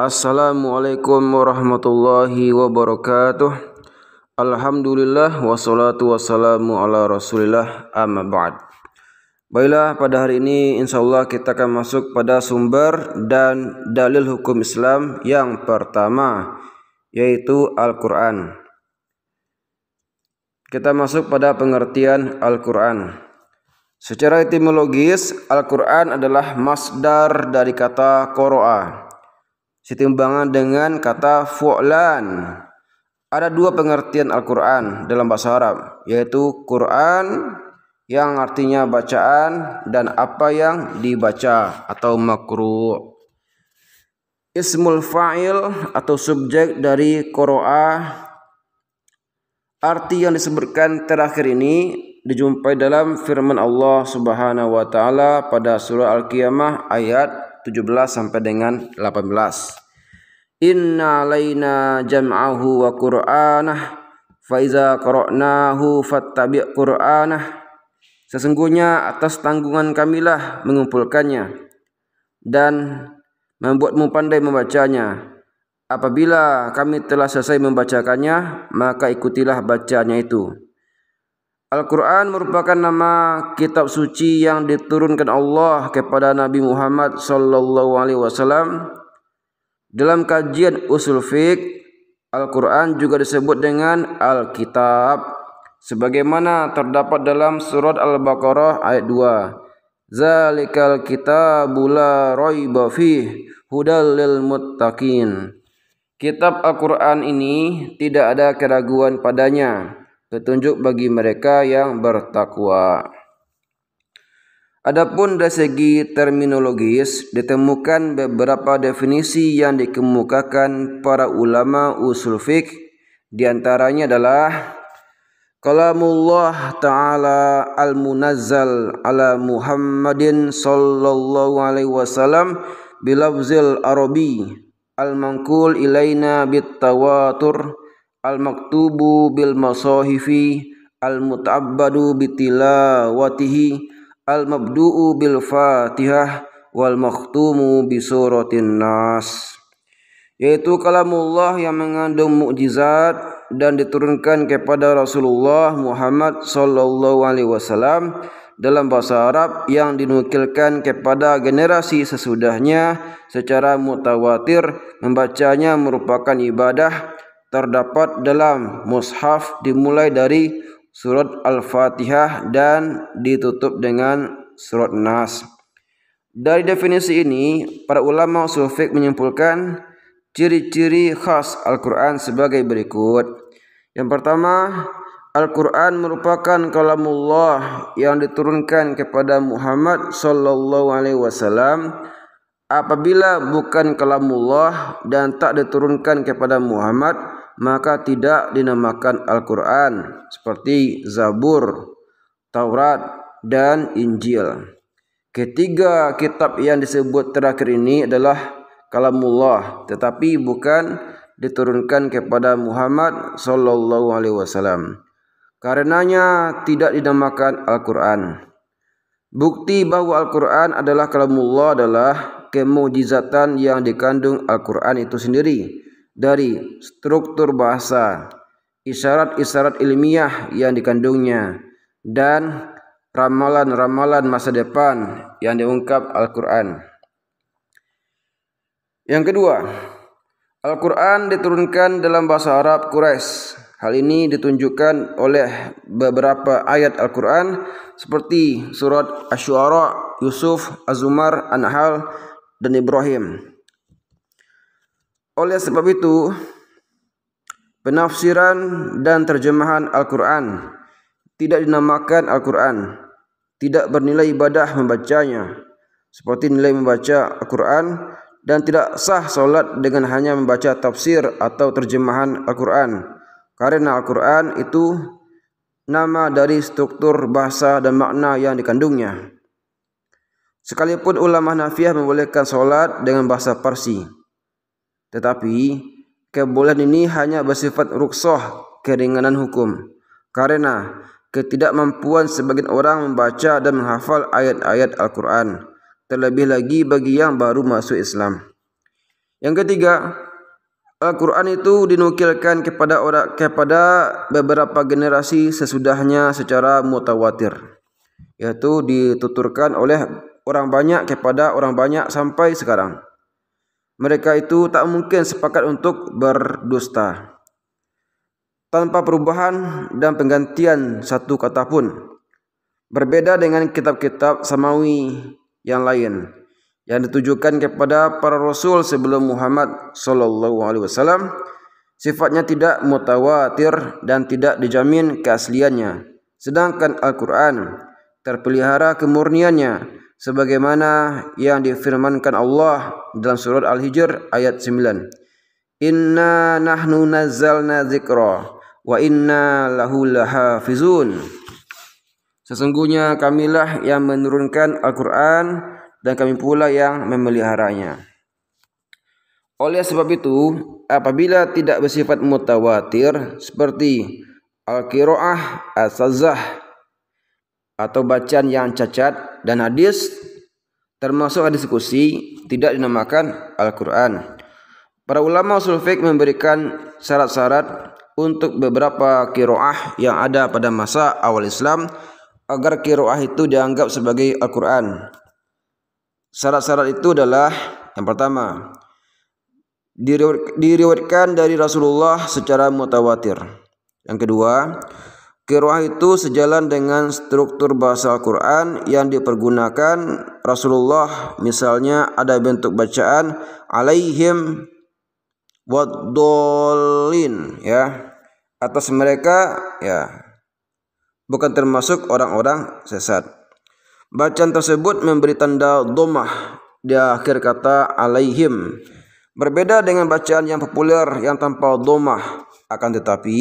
Assalamualaikum warahmatullahi wabarakatuh Alhamdulillah wassalatu wassalamu ala rasulillah amma ba'd Baiklah pada hari ini insyaallah kita akan masuk pada sumber dan dalil hukum Islam yang pertama yaitu Al-Quran Kita masuk pada pengertian Al-Quran Secara etimologis Al-Quran adalah masdar dari kata Qur'an Setimbangan dengan kata fu'lan. Ada dua pengertian Al-Quran dalam bahasa Arab, yaitu Quran yang artinya bacaan dan apa yang dibaca atau makruh. Ismul fa'il atau subjek dari qira'ah Arti yang disebutkan terakhir ini dijumpai dalam firman Allah Subhanahu wa taala pada surah Al-Qiyamah ayat 17 sampai dengan 18. Inna alaina jam'ahu wa qur'anah fa iza qara'nahu fattabi' qur'anah. Sesungguhnya atas tanggungan kamilah mengumpulkannya dan membuatmu pandai membacanya. Apabila kami telah selesai membacakannya, maka ikutilah bacanya itu. Al-Quran merupakan nama kitab suci yang diturunkan Allah kepada Nabi Muhammad Sallallahu Alaihi Wasallam. Dalam kajian usul fiqh, Al-Quran juga disebut dengan Alkitab. Sebagaimana terdapat dalam surat Al-Baqarah ayat 2. Zalikal kitabu la raiba fih hudal lil muttaqin. Kitab Al-Quran ini tidak ada keraguan padanya petunjuk bagi mereka yang bertakwa. Adapun dari segi terminologis ditemukan beberapa definisi yang dikemukakan para ulama usul fiqh di antaranya adalah Kalamullah Ta'ala al-munazzal ala Muhammadin sallallahu alaihi wasallam bilafzil arabi al-manqul ilaina bitawatur al-maktubu bil masahifi al-muta'abbadu bitilawatihi al-mabdu'u bil fatihah wal makhtumu bi suratin nas yaitu kalamullah yang mengandung mukjizat dan diturunkan kepada Rasulullah Muhammad sallallahu alaihi wasallam dalam bahasa Arab yang dinukilkan kepada generasi sesudahnya secara mutawatir membacanya merupakan ibadah terdapat dalam mushaf dimulai dari surat Al-Fatihah dan ditutup dengan surat Nas. Dari definisi ini, para ulama sufik menyimpulkan ciri-ciri khas Al-Quran sebagai berikut. Yang pertama, Al-Quran merupakan kalamullah yang diturunkan kepada Muhammad Sallallahu Alaihi Wasallam apabila bukan kalamullah dan tak diturunkan kepada Muhammad maka tidak dinamakan Al-Quran seperti Zabur, Taurat, dan Injil. Ketiga kitab yang disebut terakhir ini adalah kalamullah tetapi bukan diturunkan kepada Muhammad sallallahu alaihi wasallam. Karenanya tidak dinamakan Al-Qur'an. Bukti bahwa Al-Qur'an adalah kalamullah adalah kemujizatan yang dikandung Al-Qur'an itu sendiri dari struktur bahasa, isyarat-isyarat ilmiah yang dikandungnya, dan ramalan-ramalan masa depan yang diungkap Al-Quran. Yang kedua, Al-Quran diturunkan dalam bahasa Arab Quraisy. Hal ini ditunjukkan oleh beberapa ayat Al-Quran seperti surat Ash-Shu'ara, Yusuf, Az-Zumar, An-Nahl, dan Ibrahim. Oleh sebab itu, penafsiran dan terjemahan Al-Quran tidak dinamakan Al-Quran, tidak bernilai ibadah membacanya, seperti nilai membaca Al-Quran dan tidak sah solat dengan hanya membaca tafsir atau terjemahan Al-Quran. Karena Al-Quran itu nama dari struktur bahasa dan makna yang dikandungnya. Sekalipun ulama Nafiah membolehkan solat dengan bahasa Persia. Tetapi kebolehan ini hanya bersifat rukshoh keringanan hukum. Karena ketidakmampuan sebagian orang membaca dan menghafal ayat-ayat Al-Quran. Terlebih lagi bagi yang baru masuk Islam. Yang ketiga, Al-Quran itu dinukilkan kepada orang kepada beberapa generasi sesudahnya secara mutawatir. iaitu dituturkan oleh orang banyak kepada orang banyak sampai sekarang. mereka itu tak mungkin sepakat untuk berdusta tanpa perubahan dan penggantian satu kata pun. Berbeda dengan kitab-kitab samawi yang lain yang ditujukan kepada para rasul sebelum Muhammad sallallahu alaihi wasallam sifatnya tidak mutawatir dan tidak dijamin keasliannya. Sedangkan Al-Qur'an terpelihara kemurniannya sebagaimana yang difirmankan Allah dalam surat Al-Hijr ayat 9. Inna nahnu nazzalna dzikra wa inna lahu lahafizun. Sesungguhnya kamilah yang menurunkan Al-Qur'an dan kami pula yang memeliharanya. Oleh sebab itu, apabila tidak bersifat mutawatir seperti al-qiraah as-sazah atau bacaan yang cacat dan hadis termasuk hadis kursi tidak dinamakan Al-Quran. Para ulama usul fiqh memberikan syarat-syarat untuk beberapa kiroah yang ada pada masa awal Islam agar kiroah itu dianggap sebagai Al-Quran. Syarat-syarat itu adalah yang pertama, diriwayatkan dari Rasulullah secara mutawatir. Yang kedua, Kiroah itu sejalan dengan struktur bahasa Al-Quran yang dipergunakan Rasulullah misalnya ada bentuk bacaan alaihim wadolin ya atas mereka ya bukan termasuk orang-orang sesat. Bacaan tersebut memberi tanda domah di akhir kata alaihim. Berbeda dengan bacaan yang populer yang tanpa domah akan tetapi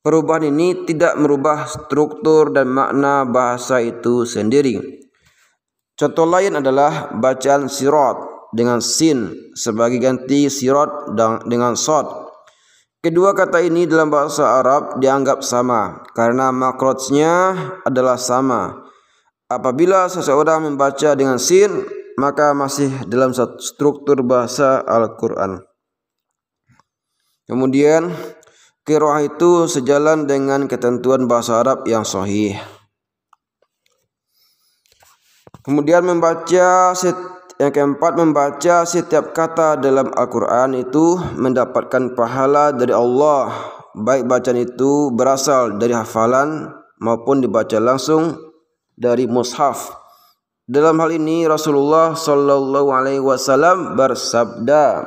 Perubahan ini tidak merubah struktur dan makna bahasa itu sendiri. Contoh lain adalah bacaan sirat dengan sin sebagai ganti sirat dengan sod. Kedua kata ini dalam bahasa Arab dianggap sama karena makrotnya adalah sama. Apabila seseorang membaca dengan sin, maka masih dalam struktur bahasa Al-Quran. Kemudian Kiroah itu sejalan dengan ketentuan bahasa Arab yang sahih. Kemudian membaca yang keempat membaca setiap kata dalam Al-Qur'an itu mendapatkan pahala dari Allah. Baik bacaan itu berasal dari hafalan maupun dibaca langsung dari mushaf. Dalam hal ini Rasulullah Shallallahu alaihi wasallam bersabda,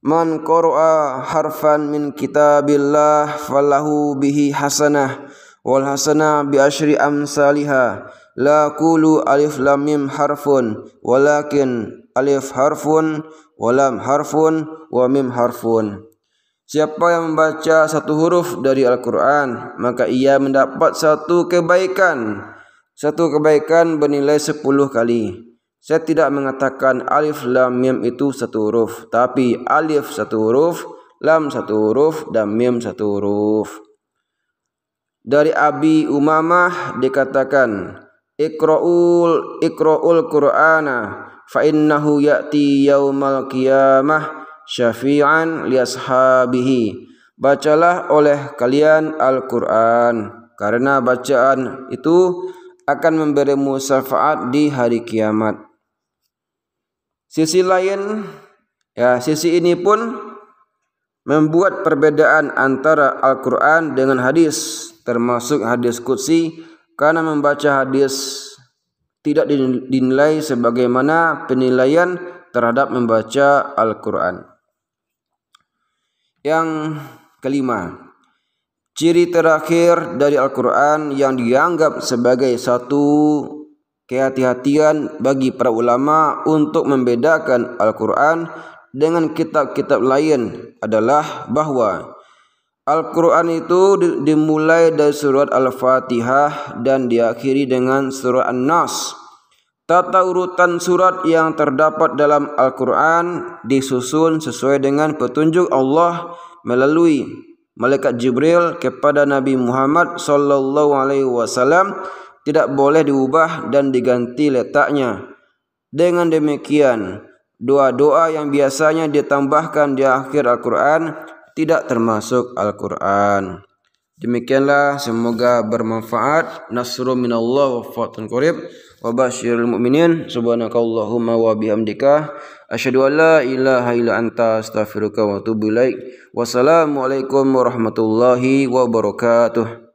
Man qara'a harfan min kitabillah falahu bihi hasanah wal hasanah bi asyri amsalha la qulu alif lam mim harfun walakin alif harfun wa lam harfun wa mim harfun Siapa yang membaca satu huruf dari Al-Quran maka ia mendapat satu kebaikan satu kebaikan bernilai sepuluh kali Saya tidak mengatakan alif lam mim itu satu huruf, tapi alif satu huruf, lam satu huruf dan mim satu huruf. Dari Abi Umamah dikatakan, ikraul ikraul Qur'ana fa innahu ya'ti yaumal qiyamah syafi'an li ashabihi." Bacalah oleh kalian Al-Qur'an karena bacaan itu akan memberimu syafaat di hari kiamat. Sisi lain, ya sisi ini pun membuat perbedaan antara Al-Quran dengan hadis, termasuk hadis Qudsi, karena membaca hadis tidak dinilai sebagaimana penilaian terhadap membaca Al-Quran. Yang kelima, ciri terakhir dari Al-Quran yang dianggap sebagai satu kehati-hatian bagi para ulama untuk membedakan Al-Quran dengan kitab-kitab lain adalah bahawa Al-Quran itu dimulai dari surat Al-Fatihah dan diakhiri dengan surat An-Nas. Tata urutan surat yang terdapat dalam Al-Quran disusun sesuai dengan petunjuk Allah melalui malaikat Jibril kepada Nabi Muhammad SAW. tidak boleh diubah dan diganti letaknya. Dengan demikian, doa-doa yang biasanya ditambahkan di akhir Al-Quran tidak termasuk Al-Quran. Demikianlah semoga bermanfaat. Nasrul minallah wa fatun qarib wa basyiril mu'minin. Subhanakallahumma wa bihamdika asyhadu an la ilaha illa anta astaghfiruka wa atubu ilaik. Wassalamualaikum warahmatullahi wabarakatuh.